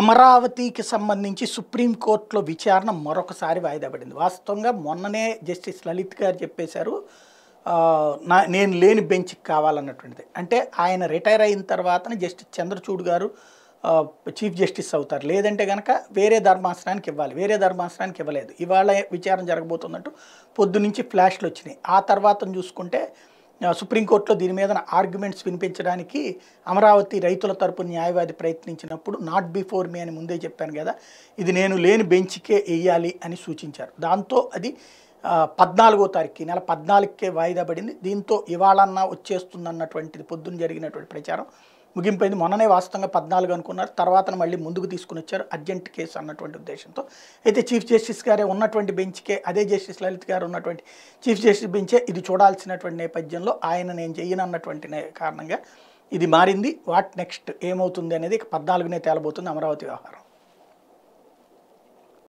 అమరావతికి సంబంధించి సుప్రీంకోర్టులో విచారణ మరొకసారి వాయిదా పడింది వాస్తవంగా మొన్ననే జస్టిస్ లలిత్ గారు చెప్పేశారు నా నేను లేని బెంచ్కి కావాలన్నటువంటిది అంటే ఆయన రిటైర్ అయిన తర్వాత జస్టిస్ చంద్రచూడ్ గారు చీఫ్ జస్టిస్ అవుతారు లేదంటే కనుక వేరే ధర్మాసనానికి ఇవ్వాలి వేరే ధర్మాసనానికి ఇవ్వలేదు ఇవాళ విచారణ జరగబోతున్నట్టు పొద్దునుంచి ఫ్లాష్లు వచ్చినాయి ఆ తర్వాత చూసుకుంటే సుప్రీంకోర్టులో దీని మీద ఆర్గ్యుమెంట్స్ వినిపించడానికి అమరావతి రైతుల తరపు న్యాయవాది ప్రయత్నించినప్పుడు నాట్ బిఫోర్ మీ అని ముందే చెప్పాను కదా ఇది నేను లేని బెంచ్కే వేయాలి అని సూచించారు దాంతో అది పద్నాలుగో తారీఖు నెల పద్నాలుగుకే వాయిదా పడింది దీంతో ఇవాళన్నా వచ్చేస్తుందన్నటువంటిది పొద్దున్న జరిగినటువంటి ప్రచారం ముగింపైంది మొన్ననే వాస్తవంగా పద్నాలుగు అనుకున్నారు తర్వాత మళ్ళీ ముందుకు తీసుకుని వచ్చారు అర్జెంట్ కేసు అన్నటువంటి ఉద్దేశంతో అయితే చీఫ్ జస్టిస్ గారే ఉన్నటువంటి బెంచ్కే అదే జస్టిస్ లలిత్ గారు ఉన్నటువంటి చీఫ్ జస్టిస్ బెంచే ఇది చూడాల్సినటువంటి నేపథ్యంలో ఆయన నేను చెయ్యనన్నటువంటి కారణంగా ఇది మారింది వాట్ నెక్స్ట్ ఏమవుతుంది అనేది పద్నాలుగునే తేలబోతుంది అమరావతి వ్యవహారం